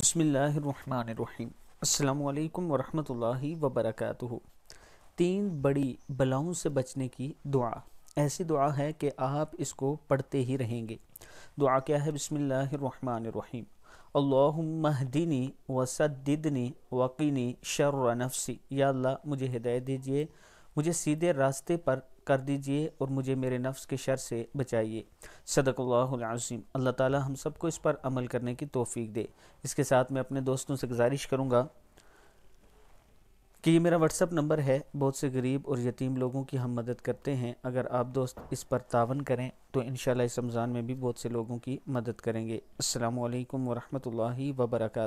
بسم اللہ الرحمن الرحیم السلام علیکم ورحمۃ اللہ وبرکاتہ تین بڑی بلاؤں سے بچنے کی دعا ایسی دعا ہے کہ آپ اس کو پڑھتے ہی رہیں گے دعا کیا ہے بسم اللہ الرحمن الرحیم اللہم مہدینی وسددنی وقینی شر نفسی یا اللہ مجھے ہدایت دیجئے مجھے سیدھے راستے پر कर दीजिए और मुझे मेरे नफ्स के शर से बचाइए सदकल्लाज़ीम अल्लाह ताला हम सबको इस पर अमल करने की तोफ़ी दे इसके साथ मैं अपने दोस्तों से गुजारिश करूँगा कि ये मेरा व्हाट्सअप नंबर है बहुत से गरीब और यतीम लोगों की हम मदद करते हैं अगर आप दोस्त इस पर तावन करें तो इन इस रमज़ान में भी बहुत से लोगों की मदद करेंगे अल्लाम वरहमल वर्का